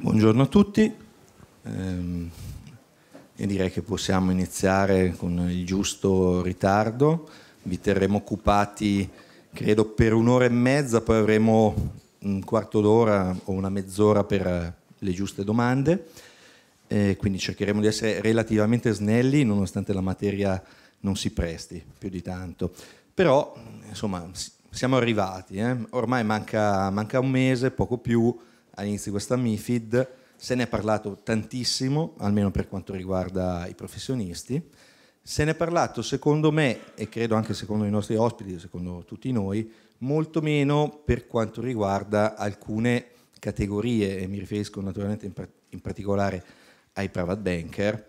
Buongiorno a tutti ehm, e direi che possiamo iniziare con il giusto ritardo. Vi terremo occupati credo per un'ora e mezza, poi avremo un quarto d'ora o una mezz'ora per eh, le giuste domande. Eh, quindi cercheremo di essere relativamente snelli nonostante la materia non si presti più di tanto. Però insomma siamo arrivati, eh? ormai manca, manca un mese, poco più all'inizio di questa MIFID, se ne è parlato tantissimo, almeno per quanto riguarda i professionisti, se ne è parlato secondo me e credo anche secondo i nostri ospiti, secondo tutti noi, molto meno per quanto riguarda alcune categorie e mi riferisco naturalmente in, par in particolare ai private banker.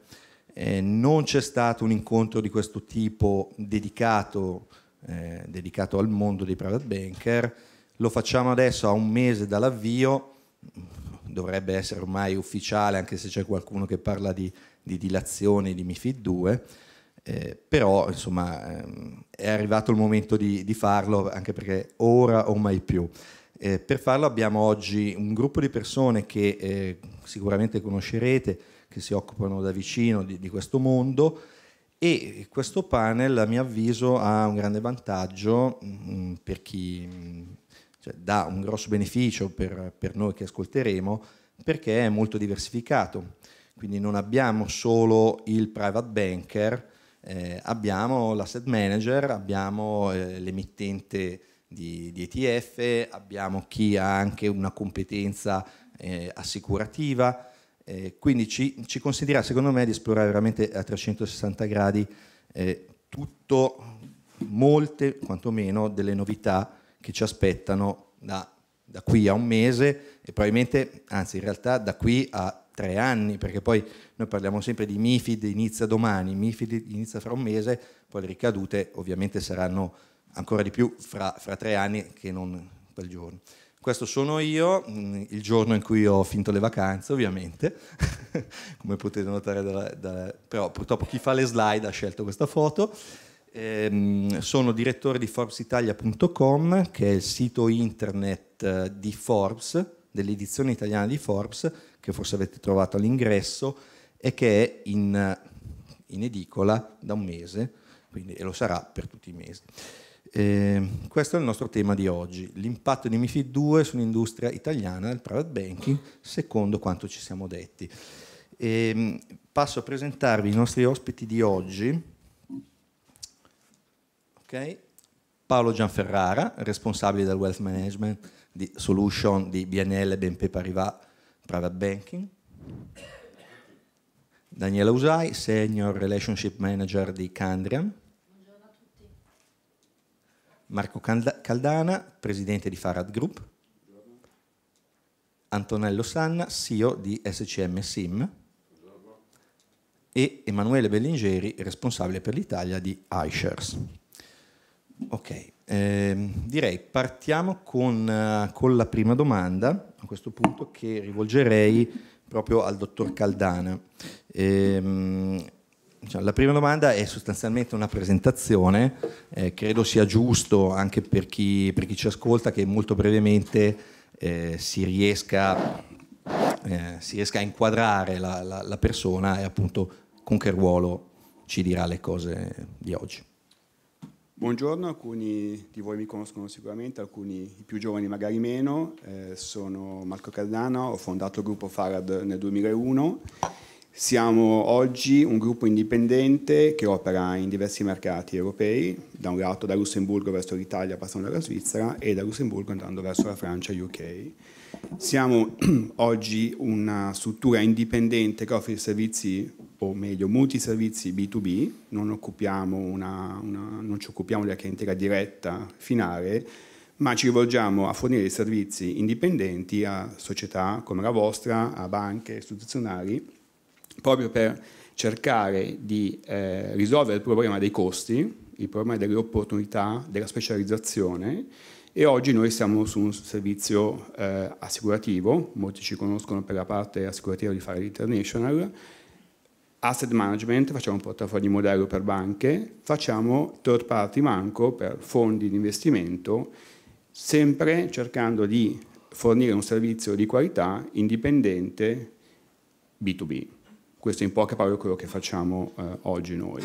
Eh, non c'è stato un incontro di questo tipo dedicato, eh, dedicato al mondo dei private banker, lo facciamo adesso a un mese dall'avvio dovrebbe essere ormai ufficiale, anche se c'è qualcuno che parla di, di dilazioni di MIFID 2, eh, però insomma ehm, è arrivato il momento di, di, farlo, anche perché ora o mai più. Eh, per farlo abbiamo oggi un gruppo di persone che eh, sicuramente conoscerete, che si occupano da vicino di, di questo mondo, e questo panel a mio avviso ha un grande vantaggio mh, mm, per chi mh, mm, cioè, dà un grosso beneficio per, per noi che ascolteremo perché è molto diversificato. Quindi non abbiamo solo il private banker, eh, abbiamo l'asset manager, abbiamo eh, l'emittente di, di, ETF, abbiamo chi ha anche una competenza eh, assicurativa, eh, quindi ci, ci, consentirà secondo me di esplorare veramente a 360 gradi eh, tutto, molte quantomeno delle novità che ci aspettano da, da qui a un mese e probabilmente, anzi in realtà da qui a tre anni, perché poi noi parliamo sempre di MIFID inizia domani, MIFID inizia fra un mese, poi le ricadute ovviamente saranno ancora di più fra, fra tre anni che non quel giorno. Questo sono io, mm, il giorno in cui ho finto le vacanze ovviamente, come potete notare, dalla, dalla, però purtroppo chi fa le slide ha scelto questa foto. Ehm, sono direttore di ForbesItalia.com, che è il sito internet eh, di Forbes, dell'edizione italiana di Forbes, che forse avete trovato all'ingresso e che è in, eh, in edicola da un mese, quindi, e lo sarà per tutti i mesi. Eh, questo è il nostro tema di oggi, l'impatto di MIFID 2 sull'industria italiana del private banking, secondo quanto ci siamo detti. Eh, passo a presentarvi i nostri ospiti di oggi. Okay. Paolo Gianferrara, responsabile del wealth management di solution di BNL BNP Paribas Private Banking. Daniela Usai, Senior Relationship Manager di Candrian. Buongiorno a tutti. Marco Caldana, Presidente di Farad Group. Buongiorno. Antonello Sanna, CEO di SCM SIM. Buongiorno. E Emanuele Bellingeri, responsabile per l'Italia di iShares. Ok, eh, direi partiamo con, eh, con, la prima domanda, a questo punto che rivolgerei proprio al dottor Caldana. Eh, diciamo, la prima domanda è sostanzialmente una presentazione, eh, credo sia giusto anche per chi, per chi, ci ascolta che molto brevemente eh, si riesca, eh, si, riesca, a inquadrare la, la, la persona e appunto con che ruolo ci dirà le cose di oggi. Buongiorno, alcuni di voi mi conoscono sicuramente, alcuni più giovani magari meno. Eh, sono Marco Cardano, ho fondato il gruppo Farad nel 2001. Siamo oggi un gruppo indipendente che opera in diversi mercati europei, da un lato da Lussemburgo verso l'Italia passando dalla Svizzera e da Lussemburgo andando verso la Francia e UK. Siamo oggi una struttura indipendente che offre servizi o meglio multi servizi B2B, non, una, una, non ci occupiamo della clientela diretta finale, ma ci rivolgiamo a fornire servizi indipendenti a società come la vostra, a banche istituzionali, proprio per cercare di eh, risolvere il problema dei costi, il problema delle opportunità, della specializzazione e oggi noi siamo su un servizio eh, assicurativo, molti ci conoscono per la parte assicurativa di Fire International, asset management, facciamo un portafoglio di modello per banche, facciamo third party manco per fondi di investimento, sempre cercando di fornire un servizio di qualità indipendente B2B. Questo è in poche parole quello che facciamo eh, oggi noi.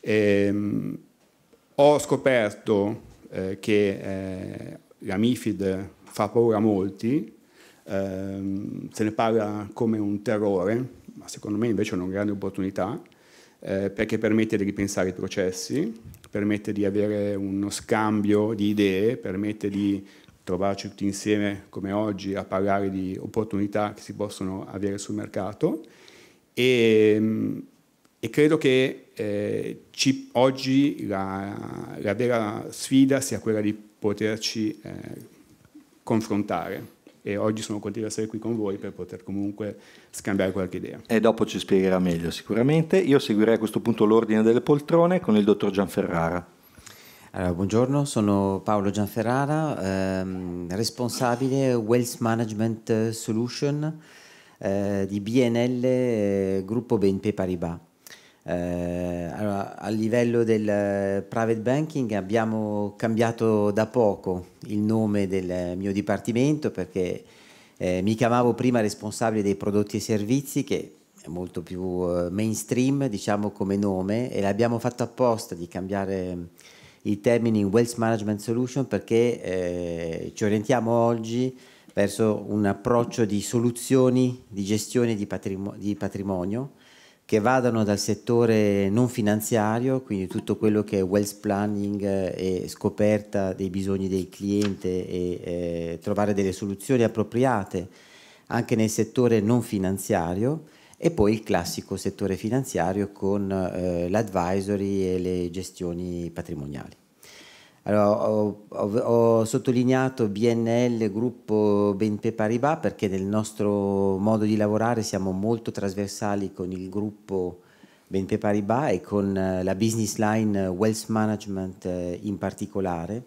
Ehm, ho scoperto eh, che eh, la MIFID fa paura a molti, ehm, se ne parla come un terrore, ma secondo me invece è una grande opportunità eh, perché permette di ripensare i processi, permette di avere uno scambio di idee, permette di trovarci tutti insieme come oggi a parlare di opportunità che si possono avere sul mercato e, mm, e credo che eh, ci, oggi la, la, vera sfida sia quella di poterci eh, confrontare e oggi sono contento di essere qui con voi per poter comunque scambiare qualche idea. E dopo ci spiegherà meglio sicuramente. Io seguirei a questo punto l'ordine delle poltrone con il dottor Gianferrara. Allora, buongiorno, sono Paolo Gianferrara, ehm, responsabile Wealth Management Solution eh, di BNL eh, Gruppo BNP Paribas. Eh, allora, a livello del eh, private banking abbiamo cambiato da poco il nome del mio dipartimento perché eh, mi chiamavo prima responsabile dei prodotti e servizi che è molto più eh, mainstream diciamo come nome e l'abbiamo fatto apposta di cambiare mm, i termini in Wealth Management Solution perché eh, ci orientiamo oggi verso un approccio di soluzioni di gestione di, patrimonio, di patrimonio che vadano dal settore non finanziario, quindi tutto quello che è wealth planning eh, e scoperta dei bisogni del cliente e eh, trovare delle soluzioni appropriate anche nel settore non finanziario e poi il classico settore finanziario con eh, l'advisory e le gestioni patrimoniali. Allora, ho, ho, ho, sottolineato BNL gruppo BNP Paribas perché nel nostro modo di lavorare siamo molto trasversali con il gruppo BNP Paribas e con eh, la business line eh, Wealth Management eh, in particolare.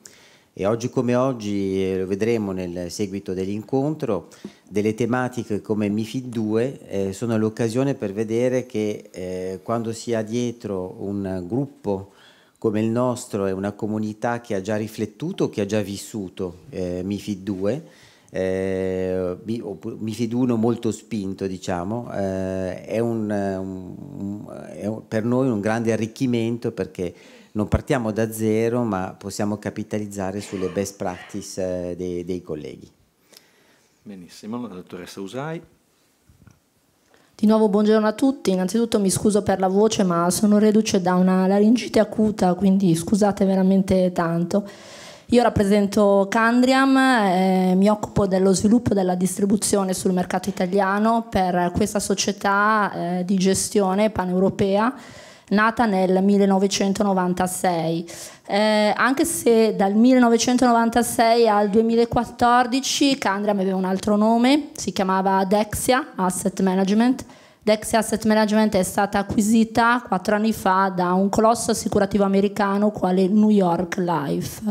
E oggi come oggi, lo vedremo nel seguito dell'incontro, delle tematiche come MIFID 2 eh, sono l'occasione per vedere che eh, quando si ha dietro un gruppo come il nostro è una comunità che ha già riflettuto, che ha già vissuto eh, MIFID 2, eh, MIFID 1 molto spinto diciamo, eh, è, un, un, è un, per noi un grande arricchimento perché non partiamo da zero ma possiamo capitalizzare sulle best practice eh, dei, dei colleghi. Benissimo, la dottoressa Usai. Di nuovo buongiorno a tutti, innanzitutto mi scuso per la voce ma sono reduce da una laringite acuta quindi scusate veramente tanto. Io rappresento Candriam, eh, mi occupo dello sviluppo della distribuzione sul mercato italiano per questa società eh, di gestione paneuropea nata nel 1996. Eh, anche se dal 1996 al 2014 Candram aveva un altro nome, si chiamava Dexia Asset Management. Dexia Asset Management è stata acquisita quattro anni fa da un colosso assicurativo americano quale New York Life.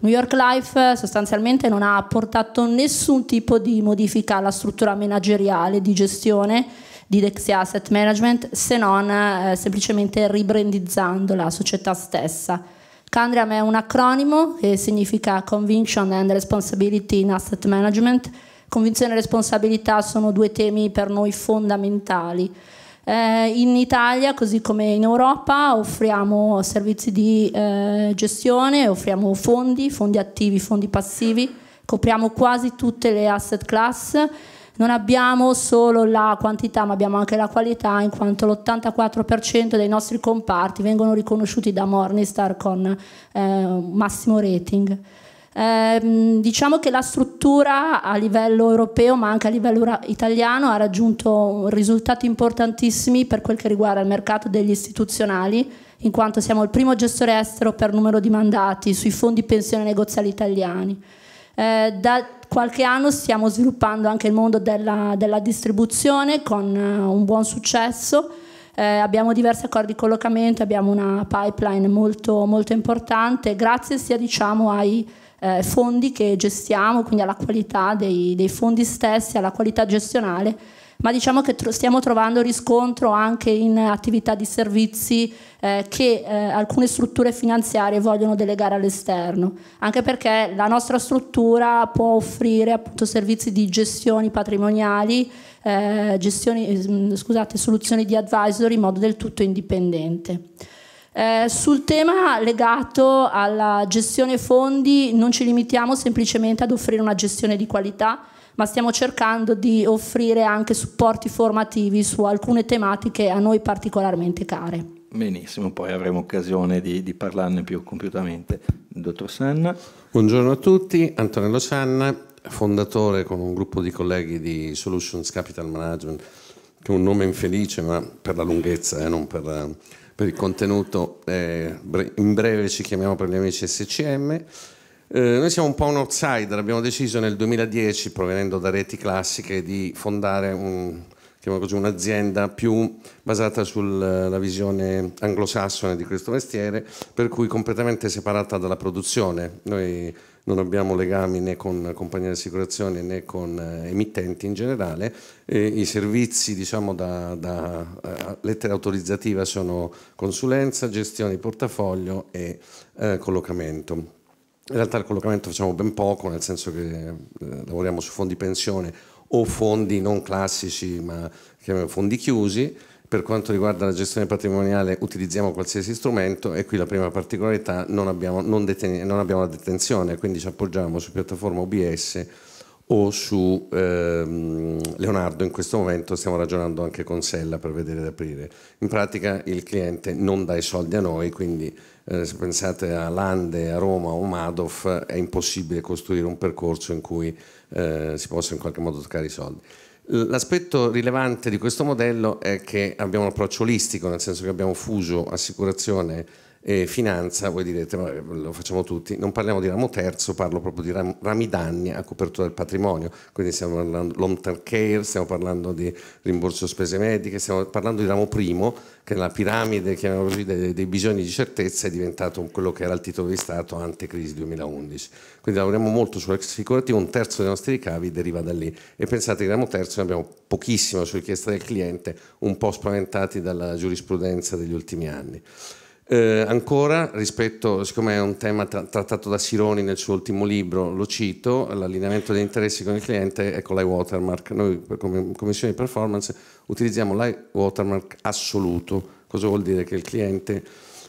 New York Life eh, sostanzialmente non ha apportato nessun tipo di modifica alla struttura manageriale di gestione di Dexia Asset Management se non eh, semplicemente ribrandizzando la società stessa. Candriam è un acronimo che significa Conviction and Responsibility in Asset Management. Convinzione e responsabilità sono due temi per noi fondamentali. Eh, in Italia, così come in Europa, offriamo servizi di eh, gestione, offriamo fondi, fondi attivi, fondi passivi, copriamo quasi tutte le asset class non abbiamo solo la quantità ma abbiamo anche la qualità in quanto l'84% dei nostri comparti vengono riconosciuti da Morningstar con eh, massimo rating. Eh, diciamo che la struttura a livello europeo ma anche a livello italiano ha raggiunto risultati importantissimi per quel che riguarda il mercato degli istituzionali in quanto siamo il primo gestore estero per numero di mandati sui fondi pensione negoziali italiani. Eh, da qualche anno stiamo sviluppando anche il mondo della, della distribuzione con eh, un buon successo. Eh, abbiamo diversi accordi di collocamento, abbiamo una pipeline molto, molto importante, grazie sia diciamo, ai eh, fondi che gestiamo, quindi alla qualità dei, dei fondi stessi, alla qualità gestionale ma diciamo che tro stiamo trovando riscontro anche in attività di servizi eh, che eh, alcune strutture finanziarie vogliono delegare all'esterno, anche perché la nostra struttura può offrire appunto, servizi di gestioni patrimoniali, eh, gestioni, mm, scusate, soluzioni di advisory in modo del tutto indipendente. Eh, sul tema legato alla gestione fondi non ci limitiamo semplicemente ad offrire una gestione di qualità, ma stiamo cercando di offrire anche supporti formativi su alcune tematiche a noi particolarmente care. Benissimo, poi avremo occasione di, di parlarne più compiutamente. Dottor Sanna. Buongiorno a tutti, Antonello Sanna, fondatore con un gruppo di colleghi di Solutions Capital Management, che è un nome infelice, ma per la lunghezza e eh, non per... per il contenuto, eh, in breve ci chiamiamo per gli amici SCM. Eh, noi siamo un po' un outsider, abbiamo deciso nel 2010, provenendo da reti classiche, di fondare un, un'azienda più basata sulla visione anglosassone di questo mestiere, per cui completamente separata dalla produzione. Noi non abbiamo legami né con compagnie di assicurazione né con eh, emittenti in generale, e i servizi diciamo, da, da eh, lettera autorizzativa sono consulenza, gestione di portafoglio e uh, collocamento. In realtà il collocamento facciamo ben poco, nel senso che eh, lavoriamo su fondi pensione o fondi non classici ma fondi chiusi. Per quanto riguarda la gestione patrimoniale utilizziamo qualsiasi strumento e qui la prima particolarità non abbiamo, non deten non abbiamo la detenzione, quindi ci appoggiamo su piattaforma OBS o su ehm, Leonardo in questo momento stiamo ragionando anche con Sella per vedere di aprire. In pratica il cliente non dà i soldi a noi, quindi eh, se pensate a Lande, a Roma o Madoff, è impossibile costruire un percorso in cui eh, si possa in qualche modo toccare i soldi. L'aspetto rilevante di questo modello è che abbiamo un approccio olistico, nel senso che abbiamo fuso assicurazione eh, finanza, voi direte, ma lo facciamo tutti, non parliamo di ramo terzo, parlo proprio di ram, rami danni a copertura del patrimonio, quindi stiamo parlando di long term care, stiamo parlando di rimborso spese mediche, stiamo parlando di ramo primo, che nella piramide così, dei, dei, bisogni di certezza è diventato quello che era il titolo di Stato ante crisi 2011. Quindi lavoriamo molto sull'ex figurativo, un terzo dei nostri ricavi deriva da lì e pensate che ramo terzo ne abbiamo pochissimo su richiesta del cliente, un po' spaventati dalla giurisprudenza degli ultimi anni. Eh, ancora rispetto, siccome è un tema tra trattato da Sironi nel suo ultimo libro, lo cito, l'allineamento degli interessi con il cliente, è con l'high watermark. Noi come commissione di performance utilizziamo l'high watermark assoluto. Cosa vuol dire? Che il cliente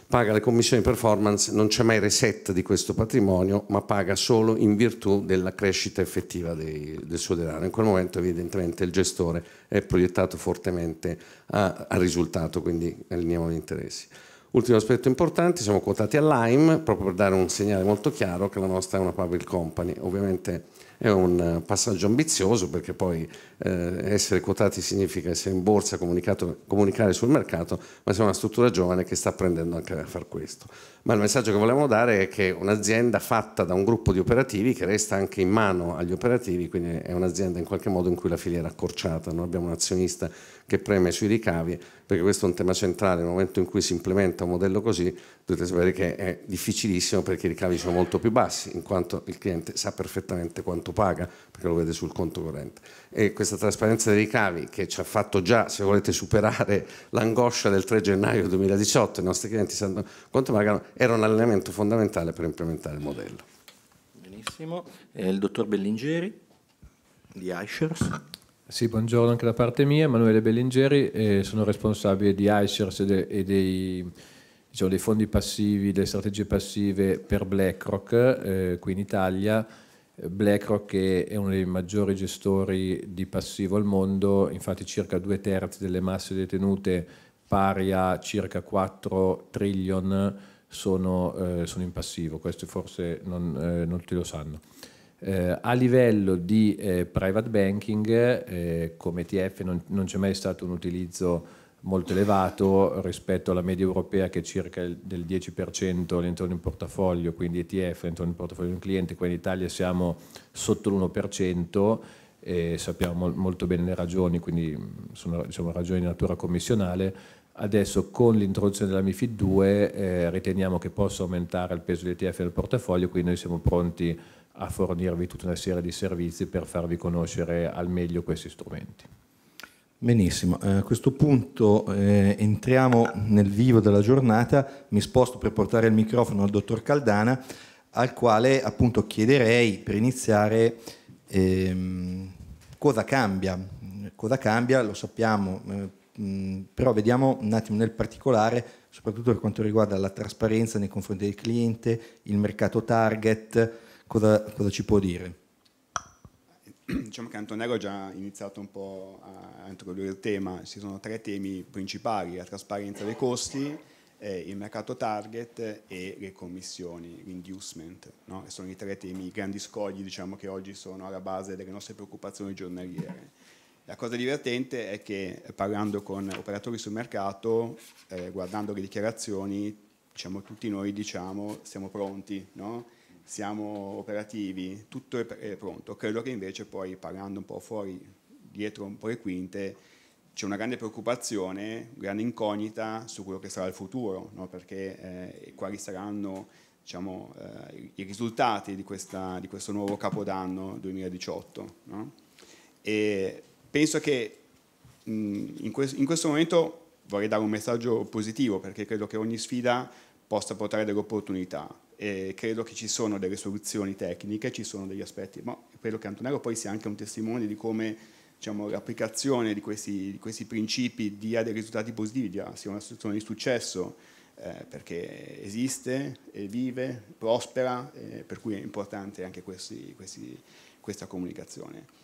paga le commissioni di performance, non c'è mai reset di questo patrimonio, ma paga solo in virtù della crescita effettiva dei, del suo denaro. In quel momento evidentemente il gestore è proiettato fortemente al risultato, quindi allineiamo gli interessi. Ultimo aspetto importante, siamo quotati all'AIM proprio per dare un segnale molto chiaro che la nostra è una public company. Ovviamente è un eh, passaggio ambizioso perché poi eh, essere quotati significa essere in borsa, comunicare sul mercato, ma siamo una struttura giovane che sta apprendendo anche a fare questo. Ma il messaggio che volevamo dare è che un'azienda fatta da un gruppo di operativi che resta anche in mano agli operativi, quindi è un'azienda in qualche modo in cui la filiera è accorciata, non abbiamo un azionista che preme sui ricavi, perché questo è un tema centrale, nel momento in cui si implementa un modello così dovete sapere che è difficilissimo perché i ricavi sono molto più bassi, in quanto il cliente sa perfettamente quanto paga, perché lo vede sul conto corrente. E questa trasparenza dei ricavi che ci ha fatto già, se volete superare l'angoscia del 3 gennaio 2018, i nostri clienti sanno quanto pagano, era un allenamento fondamentale per implementare il modello. Benissimo, eh, il dottor Bellingeri di Aishers. Sì, buongiorno anche da parte mia, Emanuele Bellingeri, eh, sono responsabile di iShares e, e dei, diciamo, dei, fondi passivi, delle strategie passive per BlackRock eh, qui in Italia. BlackRock è uno dei maggiori gestori di passivo al mondo, infatti circa due terzi delle masse detenute pari a circa 4 trillion sono, eh, sono in passivo, questo forse non, eh, non tutti lo sanno. Eh, a livello di eh, private banking, eh, come ETF non, non c'è mai stato un utilizzo molto elevato rispetto alla media europea che è circa il, del 10% all'interno di un portafoglio, quindi ETF all'interno di un portafoglio di un cliente, qua in Italia siamo sotto l'1% e eh, sappiamo molto bene le ragioni, quindi mm, sono diciamo, ragioni di natura commissionale. Adesso con l'introduzione della MIFID 2 eh, riteniamo che possa aumentare il peso di ETF nel portafoglio, quindi noi siamo pronti a a fornirvi tutta una serie di servizi per farvi conoscere al meglio questi strumenti. Benissimo, eh, a questo punto eh, entriamo nel vivo della giornata, mi sposto per portare il microfono al dottor Caldana, al quale appunto chiederei per iniziare eh, cosa cambia, cosa cambia lo sappiamo, eh, però vediamo un attimo nel particolare, soprattutto per quanto riguarda la trasparenza nei confronti del cliente, il mercato target, cosa, cosa ci può dire? diciamo che Antonello ha già iniziato un po' a introdurre il tema, ci sono tre temi principali, la trasparenza dei costi, eh, il mercato target e le commissioni, l'inducement, no? sono i tre temi, i grandi scogli diciamo, che oggi sono alla base delle nostre preoccupazioni giornaliere. La cosa divertente è che eh, parlando con operatori sul mercato, eh, guardando le dichiarazioni, diciamo, tutti noi diciamo siamo pronti, no? siamo operativi, tutto è pronto. Credo che invece poi parlando un po' fuori, dietro un po' le quinte, c'è una grande preoccupazione, una grande incognita su quello che sarà il futuro, no? perché eh, quali saranno diciamo, eh, i risultati di, questa, di, questo nuovo capodanno 2018. No? penso che mh, in, que in questo momento vorrei dare un messaggio positivo, perché credo che ogni sfida possa portare delle opportunità eh, credo che ci sono delle soluzioni tecniche, ci sono degli aspetti, ma credo che Antonello poi sia anche un testimone di come diciamo, l'applicazione di questi, di questi, principi dia dei risultati positivi, dia, sia una situazione di successo, eh, perché esiste, vive, prospera, eh, per cui è importante anche questi, questi, questa comunicazione.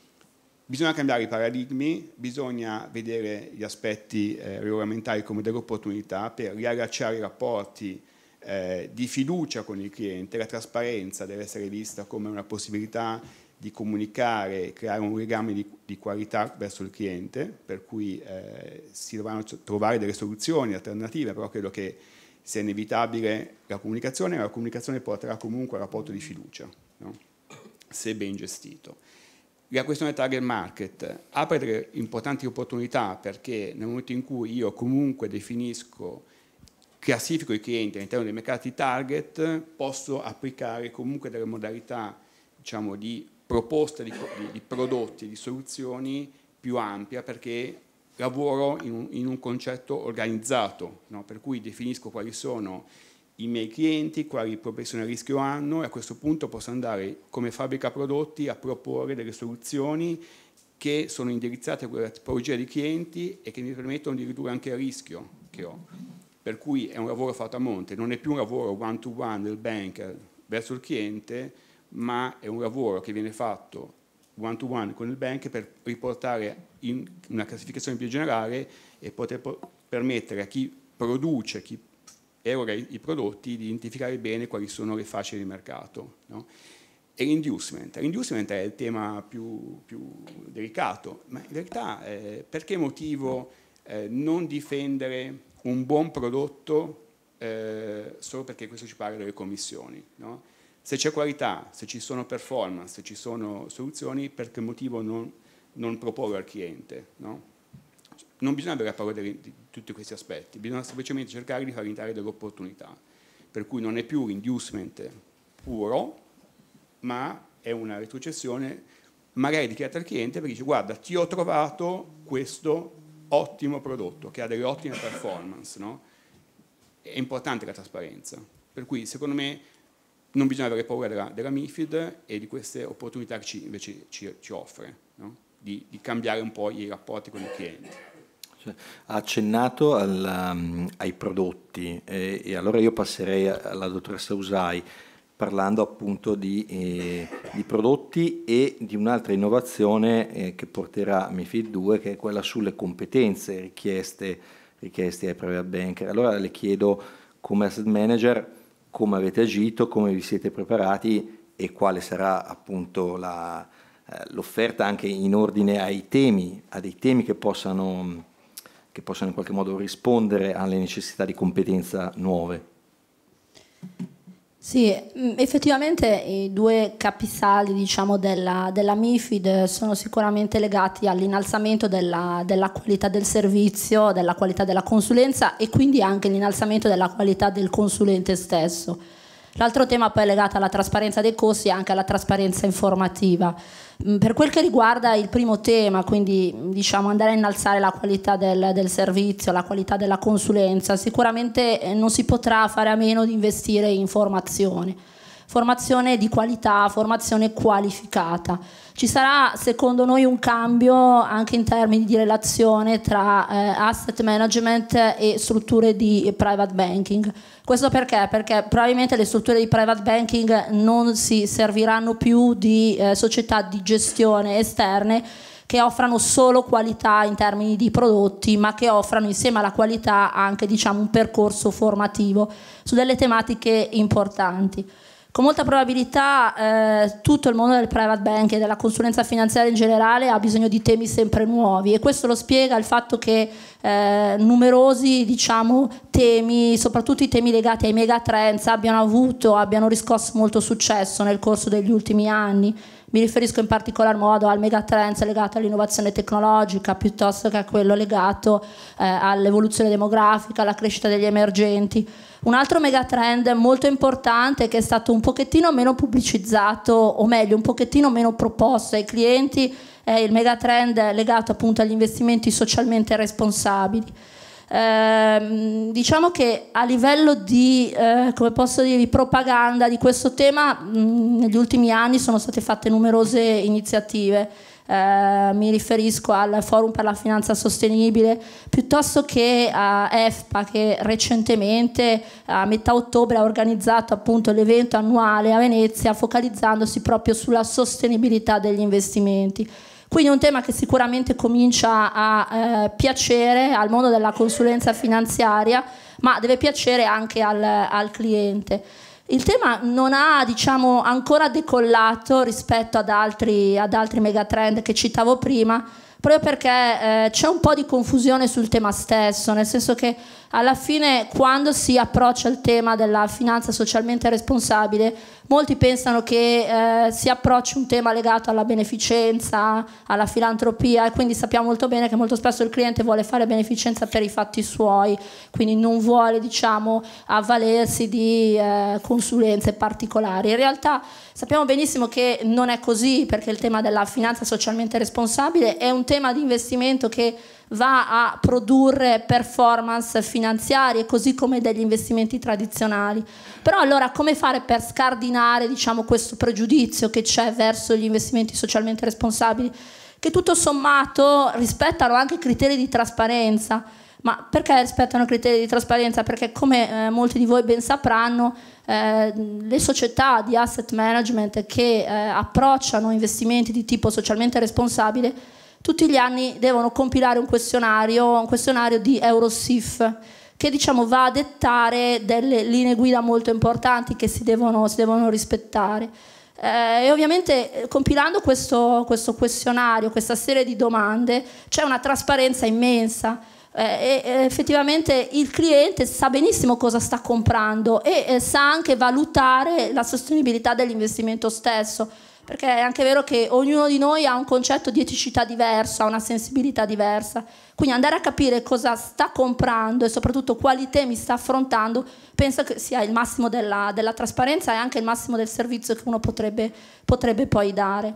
Bisogna cambiare i paradigmi, bisogna vedere gli aspetti eh, regolamentari come delle opportunità per riallacciare i rapporti eh, di fiducia con il cliente, la trasparenza deve essere vista come una possibilità di comunicare, creare un legame di, di qualità verso il cliente, per cui eh, si dovranno trovare delle soluzioni alternative, però credo che sia inevitabile la comunicazione, la comunicazione porterà comunque al rapporto di fiducia, no? se ben gestito. La questione target market apre delle importanti opportunità perché nel momento in cui io comunque definisco classifico i clienti all'interno dei mercati target, posso applicare comunque delle modalità diciamo, di proposta di, di, di, prodotti, di soluzioni più ampia perché lavoro in un, in un concetto organizzato, no? per cui definisco quali sono i miei clienti, quali professioni a rischio hanno e a questo punto posso andare come fabbrica prodotti a proporre delle soluzioni che sono indirizzate a quella tipologia di clienti e che mi permettono di ridurre anche il rischio che ho per cui è un lavoro fatto a monte, non è più un lavoro one-to-one del banker verso il cliente, ma è un lavoro che viene fatto one-to-one con il banker per riportare in una classificazione più generale e poter permettere a chi produce, a chi eroga i prodotti, di identificare bene quali sono le fasce di mercato. No? E l'inducement. L'inducement è il tema più, più delicato, ma in realtà eh, per che motivo eh, non difendere un buon prodotto eh, solo perché questo ci paga delle commissioni. No? Se c'è qualità, se ci sono performance, se ci sono soluzioni, per che motivo non, non proporlo al cliente? No? Non bisogna avere paura di, di tutti questi aspetti, bisogna semplicemente cercare di far entrare delle opportunità, per cui non è più l'inducement puro, ma è una retrocessione magari dichiarata al cliente perché dice guarda ti ho trovato questo ottimo prodotto, che ha delle ottime performance, no? è importante la trasparenza. Per cui secondo me non bisogna avere paura della, della MIFID e di queste opportunità che ci, invece ci, ci offre, no? di, di, cambiare un po' i rapporti con i clienti. ha accennato al, um, ai prodotti eh, e allora io passerei alla dottoressa Usai parlando appunto di, eh, di prodotti e di un'altra innovazione eh, che porterà MIFID 2 che è quella sulle competenze richieste, richieste ai private banker. Allora le chiedo come asset manager come avete agito, come vi siete preparati e quale sarà appunto la, eh, l'offerta anche in ordine ai temi, a dei temi che possano, che possano in qualche modo rispondere alle necessità di competenza nuove. Sì, mm, effettivamente i due capisaldi diciamo, della, della, MIFID sono sicuramente legati all'innalzamento della, della, qualità del servizio, della qualità della consulenza e quindi anche l'innalzamento della qualità del consulente stesso. L'altro tema poi è legato alla trasparenza dei costi e anche alla trasparenza informativa. Mm, per quel che riguarda il primo tema, quindi mm, diciamo andare a innalzare la qualità del, del servizio, la qualità della consulenza, sicuramente eh, non si potrà fare a meno di investire in formazione formazione di qualità, formazione qualificata. Ci sarà secondo noi un cambio anche in termini di relazione tra eh, asset management e strutture di private banking. Questo perché? Perché probabilmente le strutture di private banking non si serviranno più di eh, società di gestione esterne che offrano solo qualità in termini di prodotti, ma che offrano insieme alla qualità anche diciamo, un percorso formativo su delle tematiche importanti. Con molta probabilità eh, tutto il mondo del private bank e della consulenza finanziaria in generale ha bisogno di temi sempre nuovi e questo lo spiega il fatto che eh, numerosi diciamo, temi, soprattutto i temi legati ai megatrends, abbiano avuto, abbiano riscosso molto successo nel corso degli ultimi anni. Mi riferisco in particolar modo al megatrend legato all'innovazione tecnologica piuttosto che a quello legato eh, all'evoluzione demografica, alla crescita degli emergenti. Un altro megatrend molto importante che è stato un pochettino meno pubblicizzato, o meglio, un pochettino meno proposto ai clienti, è il megatrend legato appunto agli investimenti socialmente responsabili. Ehm, diciamo che a livello di, eh, dire, di propaganda di questo tema mh, mm, negli ultimi anni sono state fatte numerose iniziative. Eh, mi riferisco al Forum per la Finanza Sostenibile, piuttosto che a EFPA che recentemente a metà ottobre ha organizzato appunto l'evento annuale a Venezia focalizzandosi proprio sulla sostenibilità degli investimenti. Quindi un tema che sicuramente comincia a eh, piacere al mondo della consulenza finanziaria, ma deve piacere anche al, al cliente. Il tema non ha diciamo, ancora decollato rispetto ad altri, ad altri megatrend che citavo prima, proprio perché eh, c'è un po' di confusione sul tema stesso, nel senso che alla fine quando si approccia il tema della finanza socialmente responsabile, molti pensano che eh, si approcci un tema legato alla beneficenza, alla filantropia e quindi sappiamo molto bene che molto spesso il cliente vuole fare beneficenza per i fatti suoi, quindi non vuole diciamo, avvalersi di eh, consulenze particolari. In realtà sappiamo benissimo che non è così perché il tema della finanza socialmente responsabile è un tema di investimento che va a produrre performance finanziarie così come degli investimenti tradizionali. Però allora come fare per scardinare diciamo, questo pregiudizio che c'è verso gli investimenti socialmente responsabili, che tutto sommato rispettano anche criteri di trasparenza? Ma perché rispettano criteri di trasparenza? Perché come eh, molti di voi ben sapranno, eh, le società di asset management che eh, approcciano investimenti di tipo socialmente responsabile tutti gli anni devono compilare un questionario, un questionario di Eurosif che diciamo, va a dettare delle linee guida molto importanti che si devono, si devono rispettare. Eh, e ovviamente eh, compilando questo, questo, questionario, questa serie di domande, c'è una trasparenza immensa. Eh, e eh, effettivamente il cliente sa benissimo cosa sta comprando e eh, sa anche valutare la sostenibilità dell'investimento stesso perché è anche vero che ognuno di noi ha un concetto di eticità diverso, ha una sensibilità diversa, quindi andare a capire cosa sta comprando e soprattutto quali temi sta affrontando penso che sia il massimo della, della trasparenza e anche il massimo del servizio che uno potrebbe, potrebbe poi dare.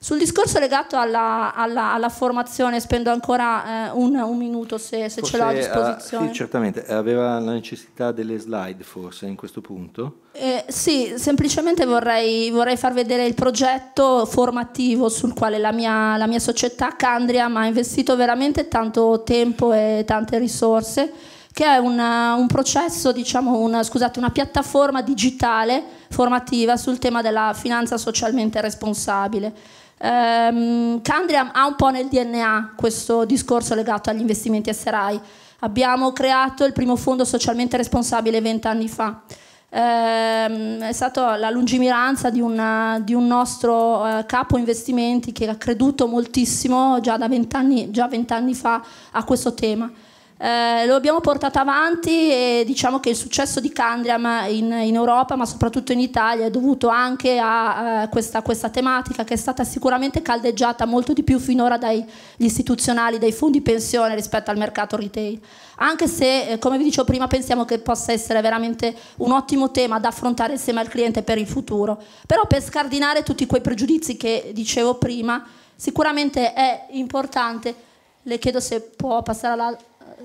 Sul discorso legato alla, alla, alla formazione, spendo ancora eh, un, un, minuto se, se ce l'ho a eh, disposizione. Uh, sì, certamente, aveva la necessità delle slide forse in questo punto? Eh, sì, semplicemente vorrei, vorrei, far vedere il progetto formativo sul quale la mia, la mia società Candria ha investito veramente tanto tempo e tante risorse che è una, un processo, diciamo, una, scusate, una piattaforma digitale formativa sul tema della finanza socialmente responsabile. Um, Candriam ha un po' nel DNA questo discorso legato agli investimenti SRI. Abbiamo creato il primo fondo socialmente responsabile vent'anni fa. Um, è stata la lungimiranza di, una, di un nostro uh, capo investimenti che ha creduto moltissimo già da vent'anni fa a questo tema. Eh, lo abbiamo portato avanti e diciamo che il successo di Candriam in, in Europa, ma soprattutto in Italia, è dovuto anche a eh, questa, questa, tematica che è stata sicuramente caldeggiata molto di più finora dagli istituzionali, dai fondi pensione rispetto al mercato retail. Anche se, eh, come vi dicevo prima, pensiamo che possa essere veramente un ottimo tema da affrontare insieme al cliente per il futuro. Però per scardinare tutti quei pregiudizi che dicevo prima, sicuramente è importante, le chiedo se può passare alla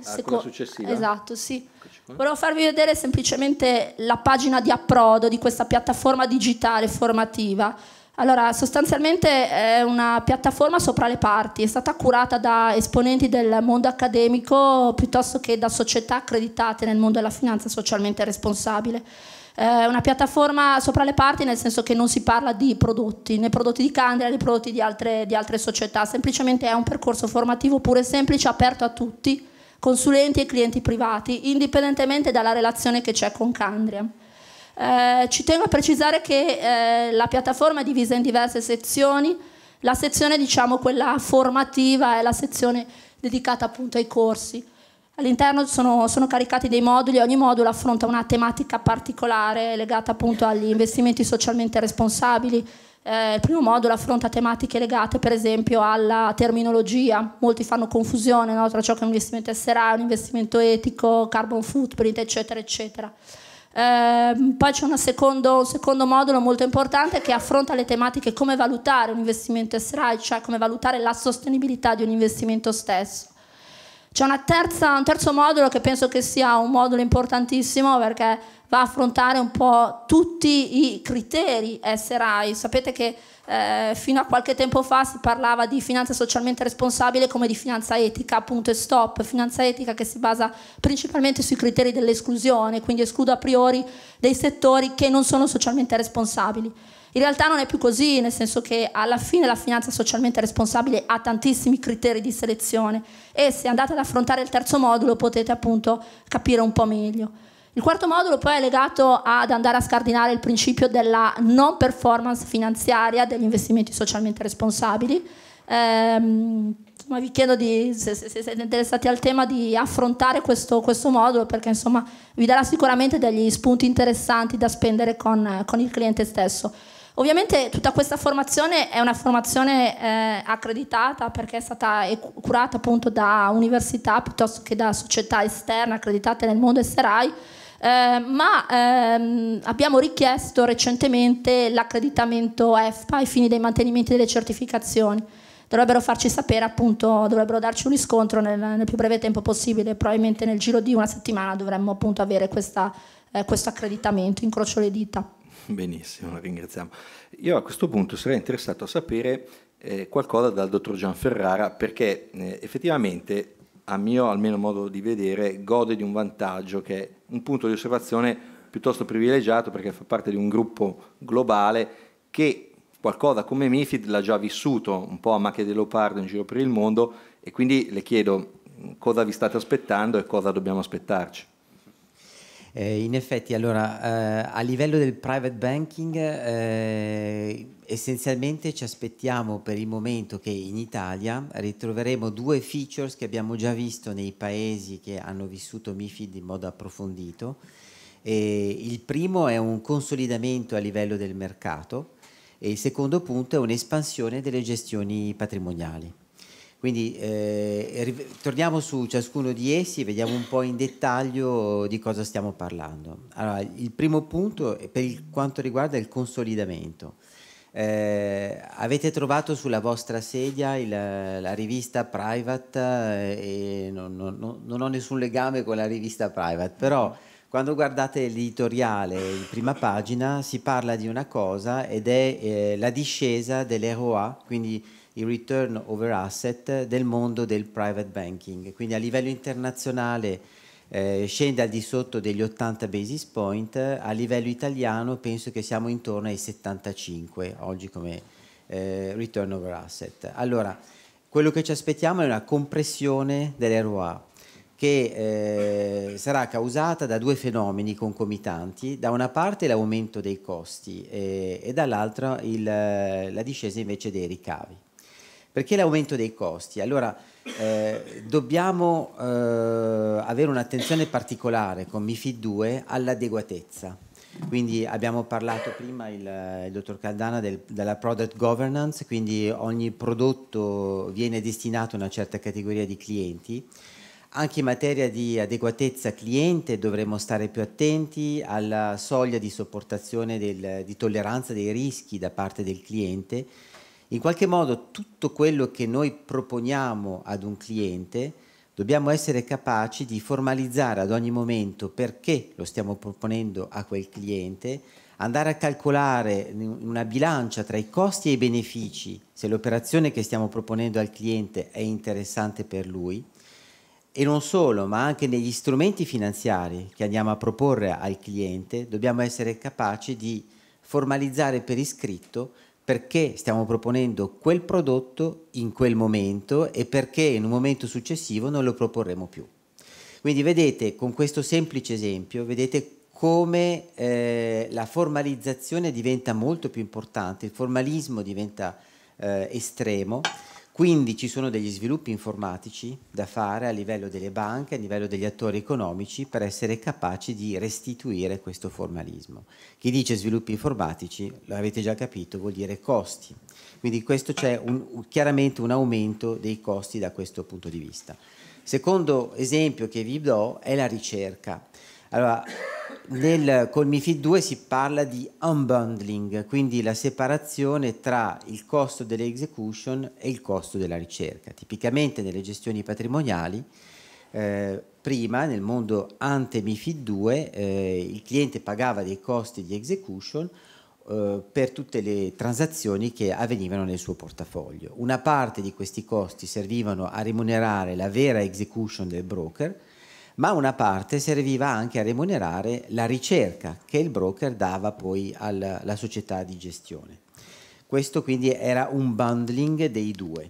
Ah, seco- successiva. Esatto, sì. Volevo farvi vedere semplicemente la pagina di approdo di questa piattaforma digitale formativa. Allora, sostanzialmente è una piattaforma sopra le parti, è stata curata da esponenti del mondo accademico piuttosto che da società accreditate nel mondo della finanza socialmente responsabile. È una piattaforma sopra le parti nel senso che non si parla di prodotti, né prodotti di Candela né prodotti di altre, di altre società, semplicemente è un percorso formativo pure semplice, aperto a tutti consulenti e clienti privati, indipendentemente dalla relazione che c'è con Candria. Eh, ci tengo a precisare che eh, la piattaforma è divisa in diverse sezioni, la sezione diciamo quella formativa è la sezione dedicata appunto ai corsi. All'interno sono, sono, caricati dei moduli e ogni modulo affronta una tematica particolare legata appunto agli investimenti socialmente responsabili, eh, il primo modulo affronta tematiche legate per esempio alla terminologia, molti fanno confusione no? tra ciò che è un investimento SRA, un investimento etico, carbon footprint, eccetera, eccetera. Eh, poi c'è secondo, un secondo modulo molto importante che affronta le tematiche come valutare un investimento SRA, cioè come valutare la sostenibilità di un investimento stesso. C'è un terzo modulo che penso che sia un modulo importantissimo perché va a affrontare un po' tutti i criteri SRI. Sapete che eh, fino a qualche tempo fa si parlava di finanza socialmente responsabile come di finanza etica, appunto e stop, finanza etica che si basa principalmente sui criteri dell'esclusione, quindi escludo a priori dei settori che non sono socialmente responsabili. In realtà non è più così, nel senso che alla fine la finanza socialmente responsabile ha tantissimi criteri di selezione e se andate ad affrontare il terzo modulo potete appunto capire un po' meglio. Il quarto modulo poi è legato ad andare a scardinare il principio della non performance finanziaria degli investimenti socialmente responsabili. Ehm, insomma, vi chiedo di, se, se, se, siete interessati al tema di affrontare questo, questo modulo perché insomma, vi darà sicuramente degli spunti interessanti da spendere con, con il cliente stesso. Ovviamente tutta questa formazione è una formazione eh, accreditata perché è stata curata appunto da università piuttosto che da società esterne accreditate nel mondo SRAI, eh, ma ehm, abbiamo richiesto recentemente l'accreditamento EFPA ai fini dei mantenimenti delle certificazioni. Dovrebbero farci sapere appunto, dovrebbero darci un riscontro nel, nel più breve tempo possibile, probabilmente nel giro di una settimana dovremmo appunto avere questa, eh, questo accreditamento, incrocio le dita. Benissimo, la ringraziamo. Io a questo punto sarei interessato a sapere eh, qualcosa dal dottor Gian Ferrara perché eh, effettivamente, a mio almeno modo di vedere, gode di un vantaggio che è un punto di osservazione piuttosto privilegiato perché fa parte di un gruppo globale che qualcosa come MIFID l'ha già vissuto un po' a macchia di leopardo in giro per il mondo e quindi le chiedo mm, cosa vi state aspettando e cosa dobbiamo aspettarci. Eh, in effetti, allora, eh, a livello del private banking, eh, essenzialmente ci aspettiamo per il momento che in Italia ritroveremo due features che abbiamo già visto nei paesi che hanno vissuto MIFID in modo approfondito. il primo è un consolidamento a livello del mercato e il secondo punto è un'espansione delle gestioni patrimoniali. Quindi eh, torniamo su ciascuno di essi e vediamo un po' in dettaglio di cosa stiamo parlando. Allora, il primo punto è eh, per quanto riguarda il consolidamento. Eh, avete trovato sulla vostra sedia il, la rivista Private eh, e non, non, non, ho nessun legame con la rivista Private, però quando guardate l'editoriale in prima pagina si parla di una cosa ed è eh, la discesa dell'Eroa, quindi il return over asset del mondo del private banking, quindi a livello internazionale eh, scende al di sotto degli 80 basis point, a livello italiano penso che siamo intorno ai 75 oggi come eh, return over asset. Allora, quello che ci aspettiamo è una compressione dell'ROA che eh, sarà causata da due fenomeni concomitanti, da una parte l'aumento dei costi eh, e dall'altra la discesa invece dei ricavi. Perché l'aumento dei costi? Allora, eh, dobbiamo eh, avere un'attenzione particolare con MIFID 2 all'adeguatezza. Quindi abbiamo parlato prima il, il dottor Caldana del, della product governance, quindi ogni prodotto viene destinato a una certa categoria di clienti. Anche in materia di adeguatezza cliente dovremo stare più attenti alla soglia di sopportazione del, di tolleranza dei rischi da parte del cliente in qualche modo tutto quello che noi proponiamo ad un cliente dobbiamo essere capaci di formalizzare ad ogni momento perché lo stiamo proponendo a quel cliente, andare a calcolare una bilancia tra i costi e i benefici, se l'operazione che stiamo proponendo al cliente è interessante per lui, e non solo, ma anche negli strumenti finanziari che andiamo a proporre al cliente, dobbiamo essere capaci di formalizzare per iscritto perché stiamo proponendo quel prodotto in quel momento e perché in un momento successivo non lo proporremo più. Quindi vedete con questo semplice esempio, vedete come eh, la formalizzazione diventa molto più importante, il formalismo diventa eh, estremo quindi ci sono degli sviluppi informatici da fare a livello delle banche, a livello degli attori economici per essere capaci di restituire questo formalismo. Chi dice sviluppi informatici, lo avete già capito, vuol dire costi. Quindi questo c'è un, chiaramente un aumento dei costi da questo punto di vista. Secondo esempio che vi do è la ricerca. Allora, nel, col MIFID 2 si parla di unbundling, quindi la separazione tra il costo delle execution e il costo della ricerca. Tipicamente nelle gestioni patrimoniali, eh, prima nel mondo ante MIFID 2, eh, il cliente pagava dei costi di execution eh, per tutte le transazioni che avvenivano nel suo portafoglio. Una parte di questi costi servivano a rimunerare la vera execution del broker ma una parte serviva anche a remunerare la ricerca che il broker dava poi alla, società di gestione. Questo quindi era un bundling dei due.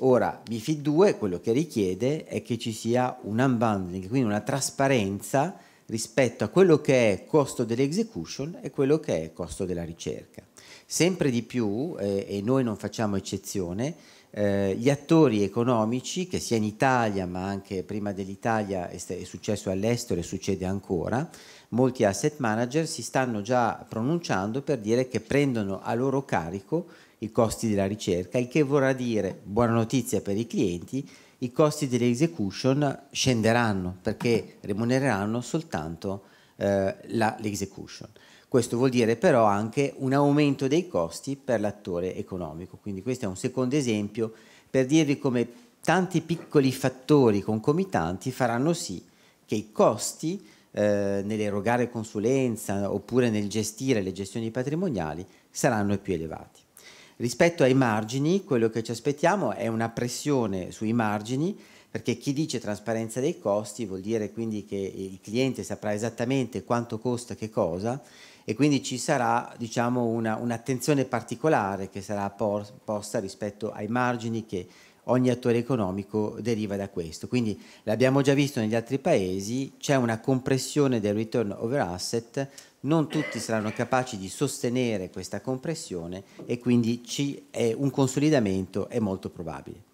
Ora, MIFID 2 quello che richiede è che ci sia un unbundling, quindi una trasparenza rispetto a quello che è costo dell'execution e quello che è costo della ricerca. Sempre di più, eh, e noi non facciamo eccezione, eh, gli attori economici, che sia in Italia ma anche prima dell'Italia è, successo all'estero e succede ancora, molti asset manager si stanno già pronunciando per dire che prendono a loro carico i costi della ricerca, il che vorrà dire, buona notizia per i clienti, i costi dell'execution scenderanno perché remunereranno soltanto eh, l'execution. Questo vuol dire però anche un aumento dei costi per l'attore economico. Quindi questo è un secondo esempio per dirvi come tanti piccoli fattori concomitanti faranno sì che i costi eh, nell'erogare consulenza oppure nel gestire le gestioni patrimoniali saranno più elevati. Rispetto ai margini, quello che ci aspettiamo è una pressione sui margini perché chi dice trasparenza dei costi vuol dire quindi che il cliente saprà esattamente quanto costa che cosa e quindi ci sarà diciamo, un'attenzione particolare che sarà posta rispetto ai margini che ogni attore economico deriva da questo. Quindi l'abbiamo già visto negli altri paesi, c'è una compressione del return over asset, non tutti saranno capaci di sostenere questa compressione e quindi un consolidamento è molto probabile.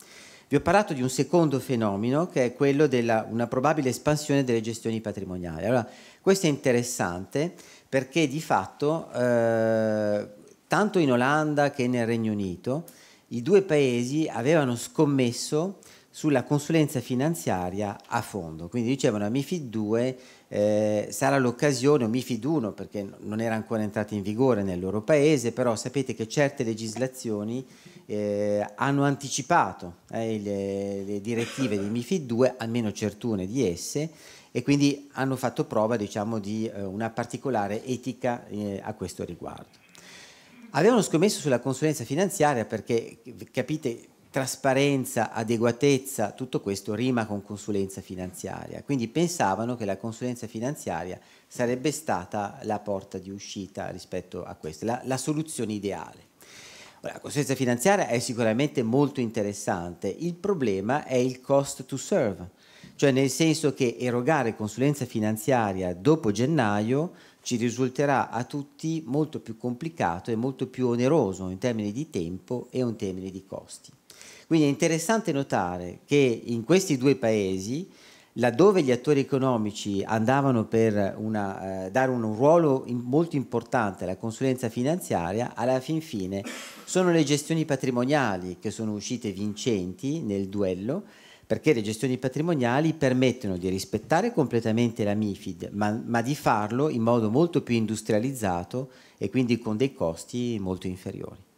Vi ho parlato di un secondo fenomeno che è quello di una probabile espansione delle gestioni patrimoniali. Allora, questo è interessante perché di fatto, eh, tanto in Olanda che nel Regno Unito, i due paesi avevano scommesso sulla consulenza finanziaria a fondo. Quindi dicevano a MIFID 2 eh, sarà l'occasione, o MIFID 1 perché non era ancora entrata in vigore nel loro paese, però sapete che certe legislazioni eh, hanno anticipato eh, le, le, direttive di MIFID 2, almeno certune di esse, e quindi hanno fatto prova diciamo, di eh, una particolare etica eh, a questo riguardo. Avevano scommesso sulla consulenza finanziaria perché, capite, trasparenza, adeguatezza, tutto questo rima con consulenza finanziaria, quindi pensavano che la consulenza finanziaria sarebbe stata la porta di uscita rispetto a questo, la, la soluzione ideale. La consulenza finanziaria è sicuramente molto interessante, il problema è il cost to serve, cioè nel senso che erogare consulenza finanziaria dopo gennaio ci risulterà a tutti molto più complicato e molto più oneroso in termini di tempo e in termini di costi. Quindi è interessante notare che in questi due paesi laddove gli attori economici andavano per una, eh, dare un ruolo in, molto importante alla consulenza finanziaria, alla fin fine sono le gestioni patrimoniali che sono uscite vincenti nel duello, perché le gestioni patrimoniali permettono di rispettare completamente la MIFID, ma, ma di farlo in modo molto più industrializzato e quindi con dei costi molto inferiori.